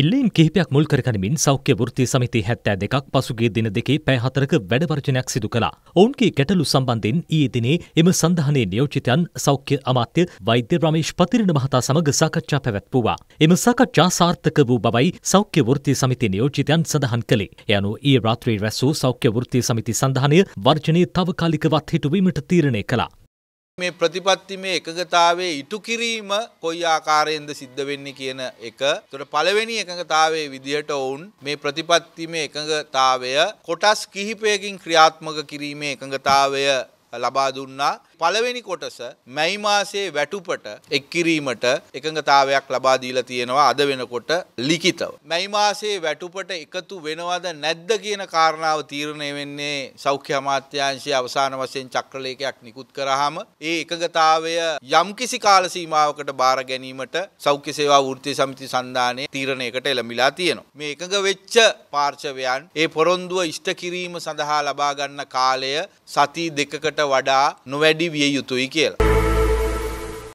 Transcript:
ඉල්ලීම් කිහිපයක් මුල් කරගනිමින් සෞඛ්‍ය වෘත්ති සමිති හැත්තෑ දෙකක් පසුගේ දින දෙකේ පෑහතරක වැඩවර්ජනයක් සිදු කළා. ඔවුන්ගේ ගැටලු සම්බන්ධෙන් ඊයේ දිනේ එම සඳහනේ නියෝජිතයන් සෞඛ්‍ය අමාත්‍ය වෛද්‍ය රමේෂ් පතිරණ මහතා සමග සාකච්ඡා පැවැත්වුවා. එම සාකච්ඡා සාර්ථක වූ බවයි සෞඛ්‍ය වෘත්ති සමිති නියෝජිතයන් සඳහන් කළේ. යනු ඊයේ රාත්‍රී රැස් වූ සෞඛ්‍ය වෘත්ති සමිති සඳහනය වර්ජනයේ තාවකාලිකවත් හිටුවීමට තීරණය කළා. මේ ප්‍රතිපත්ති මේ එකගතාවේ ඉටු කිරීම කොයි ආකාරයෙන්ද සිද්ධ වෙන්නේ කියන එක. ඒතකොට පළවෙනි එකගතාවේ විදියට වුන් මේ ප්‍රතිපත්ති මේ එකගතාවය කොටස් කිහිපයකින් ක්‍රියාත්මක කිරීමේ එකගතාවය ලබා දුන්නා. පළවෙනි කොටස මැයි මාසයේ වැටුපට එක් කිරීමට එකඟතාවයක් ලබා දීලා තියෙනවා අද වෙනකොට ලිඛිතව. මැයි මාසයේ වැටුපට එකතු වෙනවද නැද්ද කියන කාරණාව තීරණය වෙන්නේ සෞඛ්‍ය අමාත්‍යාංශයේ අවසාන වශයෙන් චක්‍රලේඛයක් නිකුත් කරාම ඒ එකඟතාවය යම්කිසි කාල සීමාවකට බාර ගැනීමට සෞඛ්‍ය සේවා වෘත්ති සමිති සන්ධානයේ තීරණයකට එළඹිලා තියෙනවා. මේ එකඟ වෙච්ච පාර්ශවයන් ඒ පොරොන්දුව ඉෂ්ට කිරීම සඳහා ලබා ගන්න කාලය සති දෙකකට වඩා නොවැඩි විය යුතුයි කියලා.